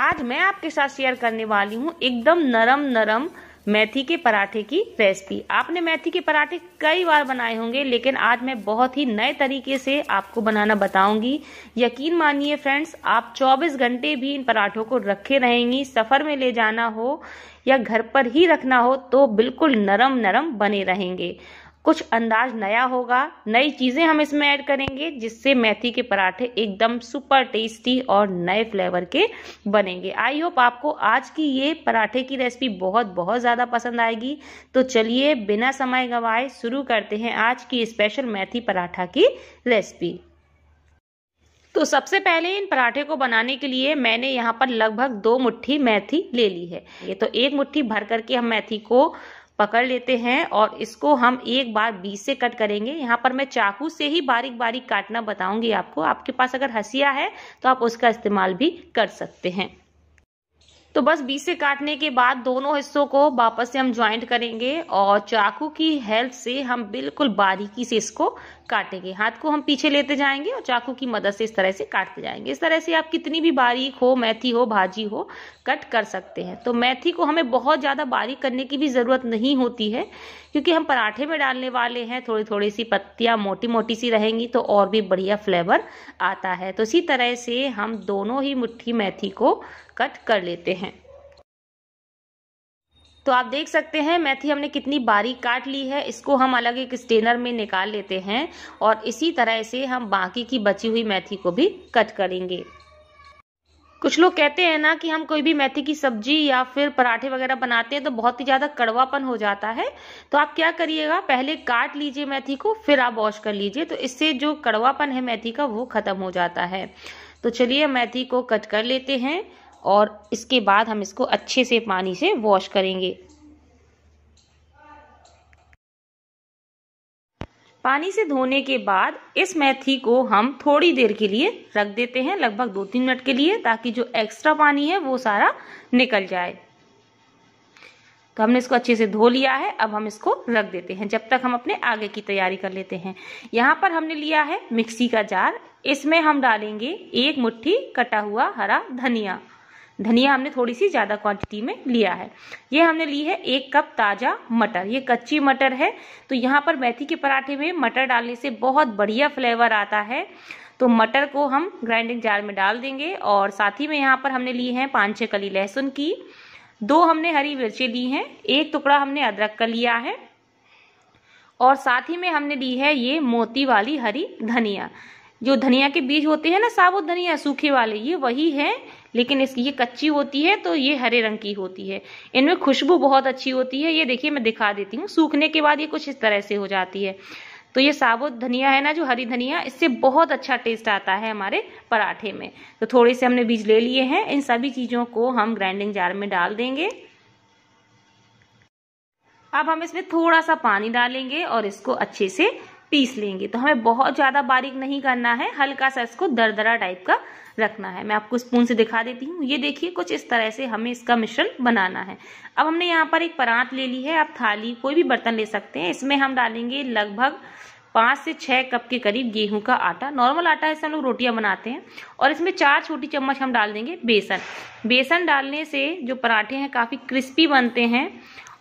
आज मैं आपके साथ शेयर करने वाली हूँ एकदम नरम नरम मेथी के पराठे की रेसिपी आपने मेथी के पराठे कई बार बनाए होंगे लेकिन आज मैं बहुत ही नए तरीके से आपको बनाना बताऊंगी यकीन मानिए फ्रेंड्स आप 24 घंटे भी इन पराठों को रखे रहेंगी सफर में ले जाना हो या घर पर ही रखना हो तो बिल्कुल नरम नरम बने रहेंगे कुछ अंदाज नया होगा नई चीज़ें हम इसमें ऐड करेंगे जिससे मेथी के पराठे एकदम सुपर टेस्टी और नए फ्लेवर के बनेंगे आई होप आपको आज की ये पराठे की रेसिपी बहुत बहुत ज़्यादा पसंद आएगी तो चलिए बिना समय गंवाए शुरू करते हैं आज की स्पेशल मेथी पराठा की रेसिपी तो सबसे पहले इन पराठे को बनाने के लिए मैंने यहाँ पर लगभग दो मुट्ठी मेथी ले ली है ये तो एक मुट्ठी भर करके हम मेथी को पकड़ लेते हैं और इसको हम एक बार बीस से कट करेंगे यहाँ पर मैं चाकू से ही बारीक बारीक काटना बताऊंगी आपको आपके पास अगर हसिया है तो आप उसका इस्तेमाल भी कर सकते हैं तो बस बीस से काटने के बाद दोनों हिस्सों को वापस से हम ज्वाइंट करेंगे और चाकू की हेल्प से हम बिल्कुल बारीकी से इसको काटेंगे हाथ को हम पीछे लेते जाएंगे और चाकू की मदद से इस तरह से काटते जाएंगे इस तरह से आप कितनी भी बारीक हो मैथी हो भाजी हो कट कर सकते हैं तो मैथी को हमें बहुत ज़्यादा बारीक करने की भी ज़रूरत नहीं होती है क्योंकि हम पराठे में डालने वाले हैं थोड़ी थोड़ी सी पत्तियाँ मोटी मोटी सी रहेंगी तो और भी बढ़िया फ्लेवर आता है तो इसी तरह से हम दोनों ही मुठ्ठी मैथी को कट कर लेते हैं तो आप देख सकते हैं मेथी हमने कितनी बारीक काट ली है इसको हम अलग एक स्टेनर में निकाल लेते हैं और इसी तरह से हम बाकी की बची हुई मेथी को भी कट करेंगे कुछ लोग कहते हैं ना कि हम कोई भी मेथी की सब्जी या फिर पराठे वगैरह बनाते हैं तो बहुत ही ज़्यादा कड़वापन हो जाता है तो आप क्या करिएगा पहले काट लीजिए मेथी को फिर आप वॉश कर लीजिए तो इससे जो कड़वापन है मेथी का वो ख़त्म हो जाता है तो चलिए मेथी को कट कर लेते हैं और इसके बाद हम इसको अच्छे से पानी से वॉश करेंगे पानी से धोने के बाद इस मेथी को हम थोड़ी देर के लिए रख देते हैं लगभग दो तीन मिनट के लिए ताकि जो एक्स्ट्रा पानी है वो सारा निकल जाए तो हमने इसको अच्छे से धो लिया है अब हम इसको रख देते हैं जब तक हम अपने आगे की तैयारी कर लेते हैं यहाँ पर हमने लिया है मिक्सी का जार इसमें हम डालेंगे एक मुट्ठी कटा हुआ हरा धनिया धनिया हमने थोड़ी सी ज़्यादा क्वांटिटी में लिया है ये हमने ली है एक कप ताज़ा मटर ये कच्ची मटर है तो यहाँ पर मेथी के पराठे में मटर डालने से बहुत बढ़िया फ्लेवर आता है तो मटर को हम ग्राइंडिंग जार में डाल देंगे और साथ ही में यहाँ पर हमने ली है पाँच छः कली लहसुन की दो हमने हरी मिर्ची ली हैं एक टुकड़ा हमने अदरक का लिया है और साथ ही में हमने ली है ये मोती वाली हरी धनिया जो धनिया के बीज होते हैं ना साबुत धनिया सूखे वाले ये वही है लेकिन इसकी ये कच्ची होती है तो ये हरे रंग की होती है इनमें खुशबू बहुत अच्छी होती है ये देखिए मैं दिखा देती हूँ सूखने के बाद ये कुछ इस तरह से हो जाती है तो ये साबुत धनिया है ना जो हरी धनिया इससे बहुत अच्छा टेस्ट आता है हमारे पराठे में तो थोड़े से हमने बीज ले लिए हैं इन सभी चीज़ों को हम ग्राइंडिंग जार में डाल देंगे अब हम इसमें थोड़ा सा पानी डालेंगे और इसको अच्छे से पीस लेंगे तो हमें बहुत ज़्यादा बारीक नहीं करना है हल्का सा इसको दरदरा टाइप का रखना है मैं आपको स्पून से दिखा देती हूँ ये देखिए कुछ इस तरह से हमें इसका मिश्रण बनाना है अब हमने यहाँ पर एक परात ले ली है आप थाली कोई भी बर्तन ले सकते हैं इसमें हम डालेंगे लगभग पाँच से छः कप के करीब गेहूं का आटा नॉर्मल आटा है हम लोग रोटियां बनाते हैं और इसमें चार छोटी चम्मच हम डाल देंगे बेसन बेसन डालने से जो पराठे हैं काफ़ी क्रिस्पी बनते हैं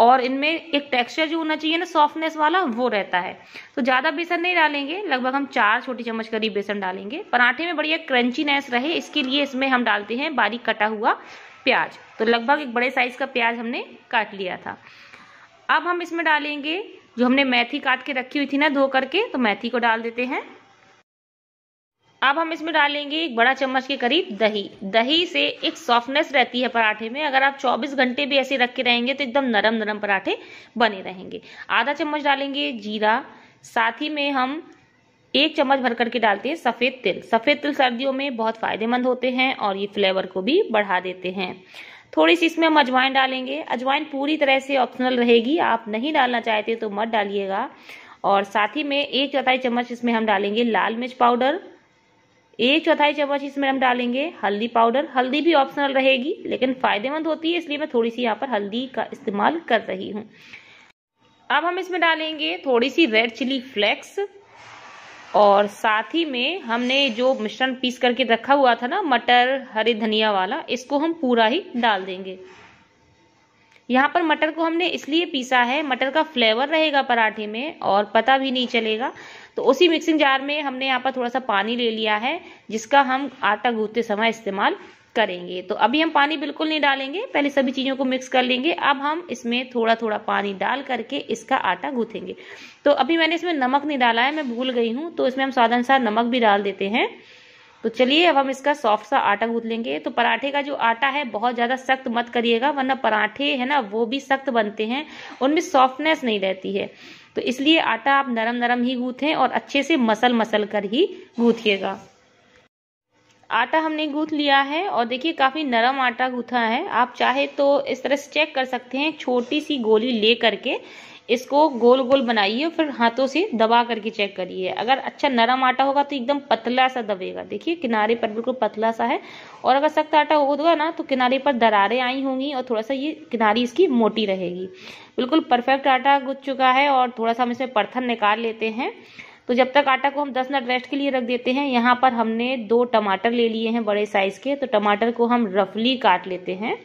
और इनमें एक टेक्सचर जो होना चाहिए ना सॉफ्टनेस वाला वो रहता है तो ज़्यादा बेसन नहीं डालेंगे लगभग हम चार छोटी चम्मच करीब बेसन डालेंगे पराठे में बढ़िया क्रंचीनेस रहे इसके लिए इसमें हम डालते हैं बारीक कटा हुआ प्याज तो लगभग एक बड़े साइज का प्याज हमने काट लिया था अब हम इसमें डालेंगे जो हमने मैथी काट के रखी हुई थी ना धो करके तो मैथी को डाल देते हैं अब हम इसमें डालेंगे एक बड़ा चम्मच के करीब दही दही से एक सॉफ्टनेस रहती है पराठे में अगर आप 24 घंटे भी ऐसे रख के रहेंगे तो एकदम नरम नरम पराठे बने रहेंगे आधा चम्मच डालेंगे जीरा साथ ही में हम एक चम्मच भर करके डालते हैं सफ़ेद तिल सफ़ेद तिल सर्दियों में बहुत फ़ायदेमंद होते हैं और ये फ्लेवर को भी बढ़ा देते हैं थोड़ी सी इसमें हम अजवाइन डालेंगे अजवाइन पूरी तरह से ऑप्शनल रहेगी आप नहीं डालना चाहते तो मत डालिएगा और साथ ही में एक चौथाई चम्मच इसमें हम डालेंगे लाल मिर्च पाउडर एक चौथाई चम्मच इसमें हम डालेंगे हल्दी पाउडर हल्दी भी ऑप्शनल रहेगी लेकिन फायदेमंद होती है इसलिए मैं थोड़ी सी यहाँ पर हल्दी का इस्तेमाल कर रही हूँ अब हम इसमें डालेंगे थोड़ी सी रेड चिली फ्लेक्स और साथ ही में हमने जो मिश्रण पीस करके रखा हुआ था ना मटर हरे धनिया वाला इसको हम पूरा ही डाल देंगे यहाँ पर मटर को हमने इसलिए पीसा है मटर का फ्लेवर रहेगा पराठे में और पता भी नहीं चलेगा तो उसी मिक्सिंग जार में हमने यहाँ पर थोड़ा सा पानी ले लिया है जिसका हम आटा गूंथते समय इस्तेमाल करेंगे तो अभी हम पानी बिल्कुल नहीं डालेंगे पहले सभी चीज़ों को मिक्स कर लेंगे अब हम इसमें थोड़ा थोड़ा पानी डाल करके इसका आटा गूंथेंगे तो अभी मैंने इसमें नमक नहीं डाला है मैं भूल गई हूँ तो इसमें हम स्वाद अनुसार नमक भी डाल देते हैं तो चलिए अब हम इसका सॉफ्ट सा आटा गूंथ लेंगे तो पराठे का जो आटा है बहुत ज़्यादा सख्त मत करिएगा वरना पराठे है ना वो भी सख्त बनते हैं उनमें सॉफ्टनेस नहीं रहती है तो इसलिए आटा आप नरम नरम ही गूंथें और अच्छे से मसल मसल कर ही गूंथिएगा आटा हमने गूंथ लिया है और देखिए काफ़ी नरम आटा गूथा है आप चाहे तो इस तरह से चेक कर सकते हैं छोटी सी गोली ले करके इसको गोल गोल बनाइए फिर हाथों से दबा करके चेक करिए अगर अच्छा नरम आटा होगा तो एकदम पतला सा दबेगा देखिए किनारे पर बिल्कुल पतला सा है और अगर सख्त आटा होगा ना तो किनारे पर दरारें आई होंगी और थोड़ा सा ये किनारी इसकी मोटी रहेगी बिल्कुल परफेक्ट आटा गुज चुका है और थोड़ा सा हम इसमें पर्थन निकाल लेते हैं तो जब तक आटा को हम 10 मिनट रेस्ट के लिए रख देते हैं यहाँ पर हमने दो टमाटर ले लिए हैं बड़े साइज़ के तो टमाटर को हम रफली काट लेते हैं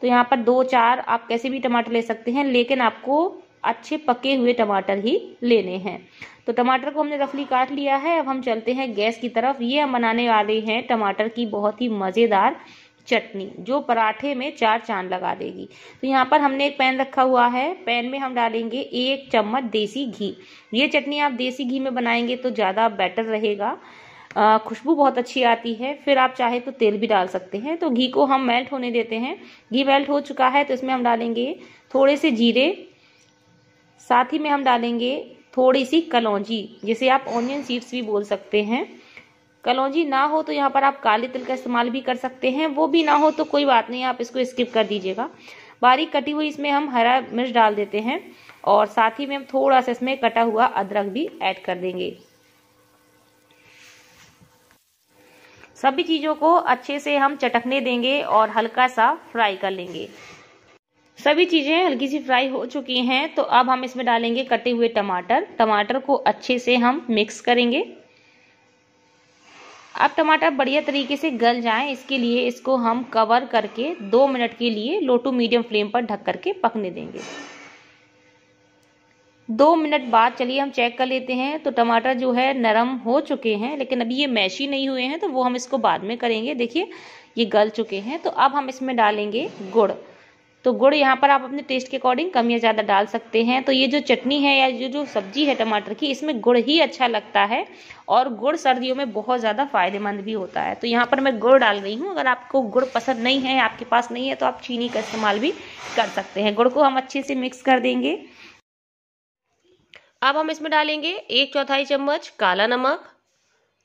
तो यहाँ पर दो चार आप कैसे भी टमाटर ले सकते हैं लेकिन आपको अच्छे पके हुए टमाटर ही लेने हैं तो टमाटर को हमने रफली काट लिया है अब हम चलते हैं गैस की तरफ ये हम बनाने वाले हैं टमाटर की बहुत ही मज़ेदार चटनी जो पराठे में चार चांद लगा देगी तो यहाँ पर हमने एक पैन रखा हुआ है पैन में हम डालेंगे एक चम्मच देसी घी ये चटनी आप देसी घी में बनाएंगे तो ज़्यादा बेटर रहेगा खुशबू बहुत अच्छी आती है फिर आप चाहे तो तेल भी डाल सकते हैं तो घी को हम मेल्ट होने देते हैं घी मेल्ट हो चुका है तो इसमें हम डालेंगे थोड़े से जीरे साथ ही में हम डालेंगे थोड़ी सी कलौजी जिसे आप ऑनियन सीड्स भी बोल सकते हैं कलौजी ना हो तो यहाँ पर आप काले तिल का इस्तेमाल भी कर सकते हैं वो भी ना हो तो कोई बात नहीं आप इसको स्किप कर दीजिएगा बारीक कटी हुई इसमें हम हरा मिर्च डाल देते हैं और साथ ही में हम थोड़ा सा इसमें कटा हुआ अदरक भी ऐड कर देंगे सभी चीज़ों को अच्छे से हम चटकने देंगे और हल्का सा फ्राई कर लेंगे सभी चीज़ें हल्की सी फ्राई हो चुकी हैं तो अब हम इसमें डालेंगे कटे हुए टमाटर टमाटर को अच्छे से हम मिक्स करेंगे अब टमाटर बढ़िया तरीके से गल जाएं इसके लिए इसको हम कवर करके दो मिनट के लिए लो टू मीडियम फ्लेम पर ढक करके पकने देंगे दो मिनट बाद चलिए हम चेक कर लेते हैं तो टमाटर जो है नरम हो चुके हैं लेकिन अभी ये मैशी नहीं हुए हैं तो वो हम इसको बाद में करेंगे देखिए ये गल चुके हैं तो अब हम इसमें डालेंगे गुड़ तो गुड़ यहाँ पर आप अपने टेस्ट के अकॉर्डिंग कम या ज़्यादा डाल सकते हैं तो ये जो चटनी है या जो जो सब्जी है टमाटर की इसमें गुड़ ही अच्छा लगता है और गुड़ सर्दियों में बहुत ज़्यादा फायदेमंद भी होता है तो यहाँ पर मैं गुड़ डाल रही हूँ अगर आपको गुड़ पसंद नहीं है आपके पास नहीं है तो आप चीनी का इस्तेमाल भी कर सकते हैं गुड़ को हम अच्छे से मिक्स कर देंगे अब हम इसमें डालेंगे एक चौथाई चम्मच काला नमक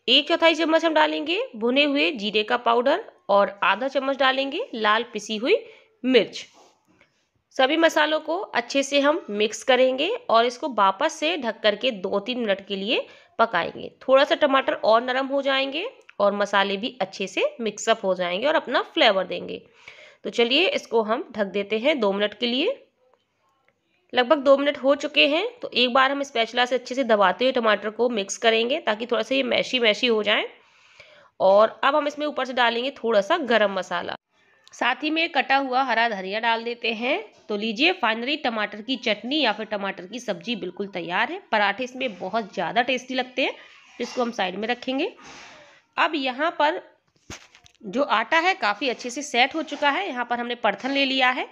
एक चौथाई चम्मच हम डालेंगे भुने हुए जीरे का पाउडर और आधा चम्मच डालेंगे लाल पिसी हुई मिर्च सभी मसालों को अच्छे से हम मिक्स करेंगे और इसको वापस से ढक करके दो तीन मिनट के लिए पकाएंगे थोड़ा सा टमाटर और नरम हो जाएंगे और मसाले भी अच्छे से मिक्सअप हो जाएंगे और अपना फ्लेवर देंगे तो चलिए इसको हम ढक देते हैं दो मिनट के लिए लगभग दो मिनट हो चुके हैं तो एक बार हम स्पैचला से अच्छे से दबाते हुए टमाटर को मिक्स करेंगे ताकि थोड़ा सा ये मैशी मैशी हो जाए और अब हम इसमें ऊपर से डालेंगे थोड़ा सा गरम मसाला साथ ही में कटा हुआ हरा धनिया डाल देते हैं तो लीजिए फाइनली टमाटर की चटनी या फिर टमाटर की सब्जी बिल्कुल तैयार है पराठे इसमें बहुत ज़्यादा टेस्टी लगते हैं इसको हम साइड में रखेंगे अब यहाँ पर जो आटा है काफ़ी अच्छे से सेट हो चुका है यहाँ पर हमने परथन ले लिया है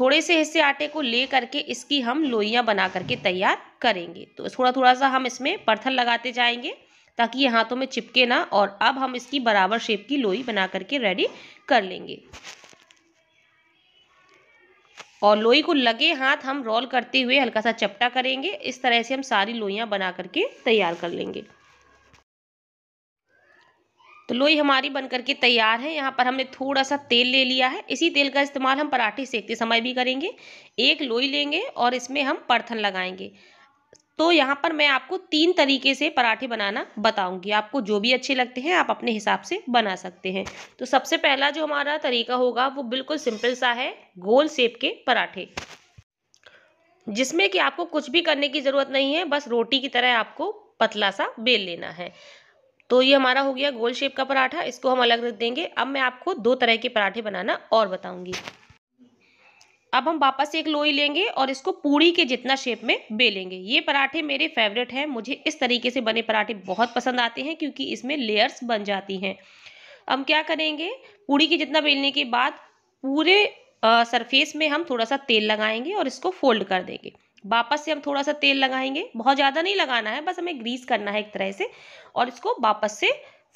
थोड़े से हिस्से आटे को ले करके इसकी हम लोइयाँ बना करके तैयार करेंगे तो थोड़ा थोड़ा सा हम इसमें परथन लगाते जाएंगे ताकि ये हाथों में चिपके ना और अब हम इसकी बराबर शेप की लोई बना करके रेडी कर लेंगे और लोई को लगे हाथ हम रोल करते हुए हल्का सा चपटा करेंगे इस तरह से हम सारी लोइयाँ बना करके तैयार कर लेंगे तो लोई हमारी बन करके तैयार है यहाँ पर हमने थोड़ा सा तेल ले लिया है इसी तेल का इस्तेमाल हम पराठे सेकते समय भी करेंगे एक लोई लेंगे और इसमें हम परथन लगाएंगे तो यहाँ पर मैं आपको तीन तरीके से पराठे बनाना बताऊंगी आपको जो भी अच्छे लगते हैं आप अपने हिसाब से बना सकते हैं तो सबसे पहला जो हमारा तरीका होगा वो बिल्कुल सिंपल सा है गोल सेप के पराठे जिसमें कि आपको कुछ भी करने की ज़रूरत नहीं है बस रोटी की तरह आपको पतला सा बेल लेना है तो ये हमारा हो गया गोल शेप का पराठा इसको हम अलग रख देंगे अब मैं आपको दो तरह के पराठे बनाना और बताऊंगी अब हम वापस एक लोई लेंगे और इसको पूड़ी के जितना शेप में बेलेंगे ये पराठे मेरे फेवरेट हैं मुझे इस तरीके से बने पराठे बहुत पसंद आते हैं क्योंकि इसमें लेयर्स बन जाती हैं हम क्या करेंगे पूड़ी के जितना बेलने के बाद पूरे सरफेस में हम थोड़ा सा तेल लगाएंगे और इसको फोल्ड कर देंगे वापस से हम थोड़ा सा तेल लगाएंगे बहुत ज़्यादा नहीं लगाना है बस हमें ग्रीस करना है एक तरह से और इसको वापस से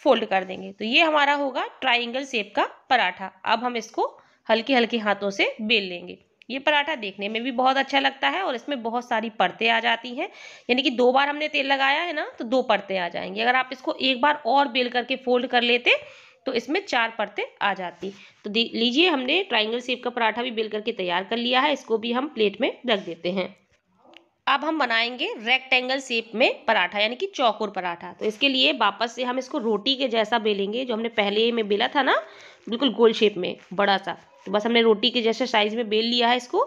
फोल्ड कर देंगे तो ये हमारा होगा ट्राइंगल शेप का पराठा अब हम इसको हल्के हल्के हाथों से बेल लेंगे ये पराठा देखने में भी बहुत अच्छा लगता है और इसमें बहुत सारी परतें आ जाती हैं यानी कि दो बार हमने तेल लगाया है ना तो दो परतें आ जाएंगी अगर आप इसको एक बार और बेल करके फोल्ड कर लेते तो इसमें चार परतें आ जाती तो लीजिए हमने ट्राइंगल शेप का पराठा भी बेल करके तैयार कर लिया है इसको भी हम प्लेट में रख देते हैं अब हम बनाएंगे रेक्टेंगल शेप में पराठा यानी कि चौकोर पराठा तो इसके लिए वापस से हम इसको रोटी के जैसा बेलेंगे जो हमने पहले में बेला था ना बिल्कुल गोल शेप में बड़ा सा तो बस हमने रोटी के जैसे साइज में बेल लिया है इसको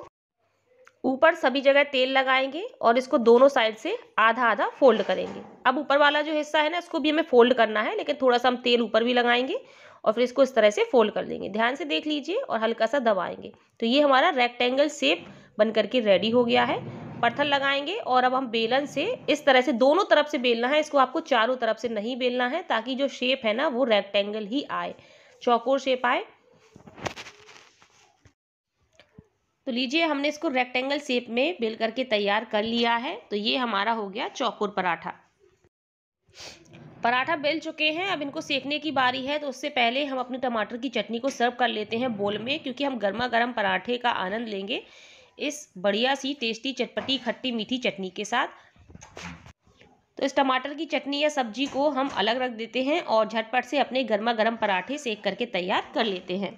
ऊपर सभी जगह तेल लगाएंगे और इसको दोनों साइड से आधा आधा फोल्ड करेंगे अब ऊपर वाला जो हिस्सा है ना इसको भी हमें फोल्ड करना है लेकिन थोड़ा सा हम तेल ऊपर भी लगाएंगे और फिर इसको इस तरह से फोल्ड कर देंगे ध्यान से देख लीजिए और हल्का सा दबाएंगे तो ये हमारा रेक्टेंगल शेप बन करके रेडी हो गया है पत्थर लगाएंगे और अब हम बेलन से इस तरह से दोनों तरफ से बेलना है इसको आपको चारों तरफ से नहीं बेलना है ताकि जो शेप है ना वो रेक्टेंगल ही आए चौकोर शेप आए तो लीजिए हमने इसको रेक्टेंगल शेप में बेल करके तैयार कर लिया है तो ये हमारा हो गया चौकोर पराठा पराठा बेल चुके हैं अब इनको सेकने की बारी है तो उससे पहले हम अपने टमाटर की चटनी को सर्व कर लेते हैं बोल में क्योंकि हम गर्मा गर्म पराठे का आनंद लेंगे इस बढ़िया सी टेस्टी चटपटी खट्टी मीठी चटनी के साथ तो इस टमाटर की चटनी या सब्जी को हम अलग रख देते हैं और झटपट से अपने गर्मा गर्म पराठे सेक करके तैयार कर लेते हैं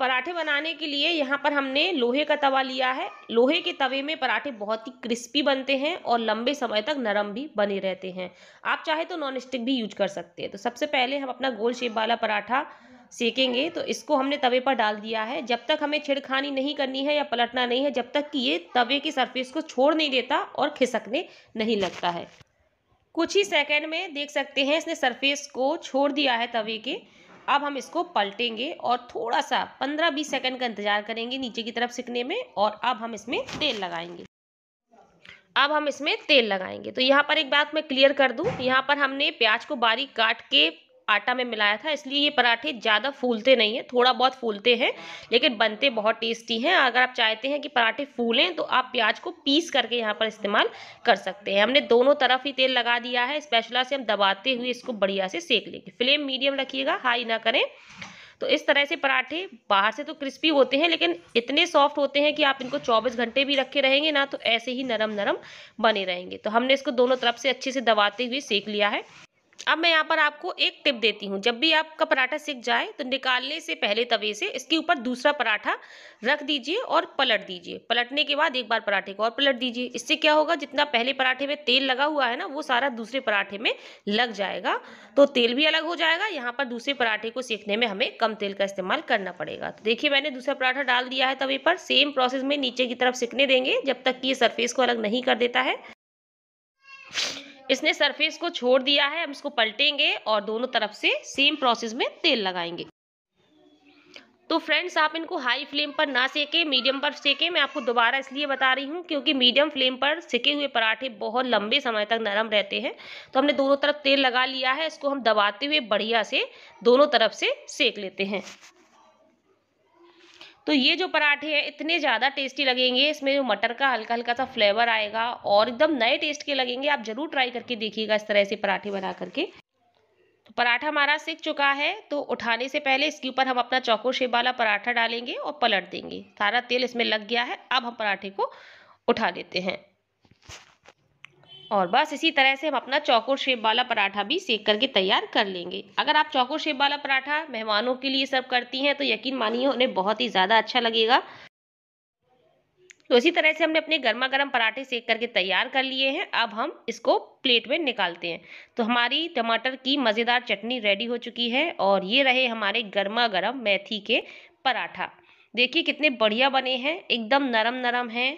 पराठे बनाने के लिए यहाँ पर हमने लोहे का तवा लिया है लोहे के तवे में पराठे बहुत ही क्रिस्पी बनते हैं और लंबे समय तक नरम भी बने रहते हैं आप चाहे तो नॉन स्टिक भी यूज कर सकते हैं तो सबसे पहले हम अपना गोल शेप वाला पराठा सेकेंगे तो इसको हमने तवे पर डाल दिया है जब तक हमें छिड़खानी नहीं करनी है या पलटना नहीं है जब तक कि ये तवे की सरफेस को छोड़ नहीं देता और खिसकने नहीं लगता है कुछ ही सेकेंड में देख सकते हैं इसने सरफेस को छोड़ दिया है तवे के अब हम इसको पलटेंगे और थोड़ा सा पंद्रह बीस सेकेंड का इंतज़ार करेंगे नीचे की तरफ सिकने में और अब हम इसमें तेल लगाएंगे अब हम इसमें तेल लगाएंगे तो यहाँ पर एक बात मैं क्लियर कर दूँ यहाँ पर हमने प्याज को बारीक काट के आटा में मिलाया था इसलिए ये पराठे ज़्यादा फूलते नहीं हैं थोड़ा बहुत फूलते हैं लेकिन बनते बहुत टेस्टी हैं अगर आप चाहते हैं कि पराठे फूलें तो आप प्याज को पीस करके यहाँ पर इस्तेमाल कर सकते हैं हमने दोनों तरफ ही तेल लगा दिया है स्पेशला से हम दबाते हुए इसको बढ़िया से सेक लेंगे फ्लेम मीडियम रखिएगा हाई ना करें तो इस तरह से पराठे बाहर से तो क्रिस्पी होते हैं लेकिन इतने सॉफ्ट होते हैं कि आप इनको 24 घंटे भी रखे रहेंगे ना तो ऐसे ही नरम नरम बने रहेंगे तो हमने इसको दोनों तरफ से अच्छे से दबाते हुए सेक लिया है अब मैं यहाँ पर आपको एक टिप देती हूँ जब भी आपका पराठा सिक जाए तो निकालने से पहले तवे से इसके ऊपर दूसरा पराठा रख दीजिए और पलट दीजिए पलटने के बाद एक बार पराठे को और पलट दीजिए इससे क्या होगा जितना पहले पराठे में तेल लगा हुआ है ना वो सारा दूसरे पराठे में लग जाएगा तो तेल भी अलग हो जाएगा यहाँ पर दूसरे पराठे को सेकने में हमें कम तेल का इस्तेमाल करना पड़ेगा तो देखिए मैंने दूसरा पराठा डाल दिया है तवे पर सेम प्रोसेस में नीचे की तरफ सिकने देंगे जब तक कि ये सरफेस को अलग नहीं कर देता है इसने सरफेस को छोड़ दिया है हम इसको पलटेंगे और दोनों तरफ से सेम प्रोसेस में तेल लगाएंगे तो फ्रेंड्स आप इनको हाई फ्लेम पर ना सेकें मीडियम पर सेकें मैं आपको दोबारा इसलिए बता रही हूँ क्योंकि मीडियम फ्लेम पर सेके हुए पराठे बहुत लंबे समय तक नरम रहते हैं तो हमने दोनों तरफ तेल लगा लिया है इसको हम दबाते हुए बढ़िया से दोनों तरफ से सेक लेते हैं तो ये जो पराठे हैं इतने ज़्यादा टेस्टी लगेंगे इसमें जो मटर का हल्का हल्का सा फ्लेवर आएगा और एकदम नए टेस्ट के लगेंगे आप ज़रूर ट्राई करके देखिएगा इस तरह से पराठे बना करके तो पराठा हमारा सिक चुका है तो उठाने से पहले इसके ऊपर हम अपना चौको शेप वाला पराठा डालेंगे और पलट देंगे सारा तेल इसमें लग गया है अब हम पराठे को उठा लेते हैं और बस इसी तरह से हम अपना चौकोर शेप वाला पराठा भी सेक करके तैयार कर लेंगे अगर आप चौकोर शेप वाला पराठा मेहमानों के लिए सर्व करती हैं तो यकीन मानिए उन्हें बहुत ही ज़्यादा अच्छा लगेगा तो इसी तरह से हमने अपने गर्मा गर्म पराठे सेक करके तैयार कर लिए हैं अब हम इसको प्लेट में निकालते हैं तो हमारी टमाटर की मज़ेदार चटनी रेडी हो चुकी है और ये रहे हमारे गर्मा गर्म मेथी के पराठा देखिए कितने बढ़िया बने हैं एकदम नरम नरम हैं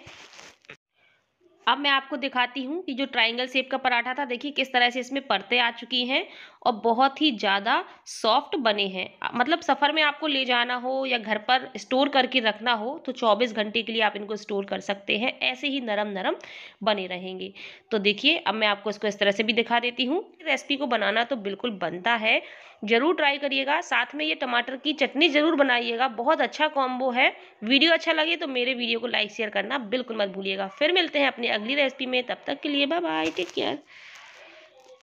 अब मैं आपको दिखाती हूँ कि जो ट्राइंगल शेप का पराठा था देखिए किस तरह से इसमें परतें आ चुकी हैं और बहुत ही ज़्यादा सॉफ्ट बने हैं मतलब सफ़र में आपको ले जाना हो या घर पर स्टोर करके रखना हो तो 24 घंटे के लिए आप इनको स्टोर कर सकते हैं ऐसे ही नरम नरम बने रहेंगे तो देखिए अब मैं आपको इसको इस तरह से भी दिखा देती हूँ रेसिपी को बनाना तो बिल्कुल बनता है ज़रूर ट्राई करिएगा साथ में ये टमाटर की चटनी ज़रूर बनाइएगा बहुत अच्छा कॉम्बो है वीडियो अच्छा लगे तो मेरे वीडियो को लाइक शेयर करना बिल्कुल मत भूलिएगा फिर मिलते हैं अपने अगली रेसिपी में तब तक के लिए बाय बाय टेक केयर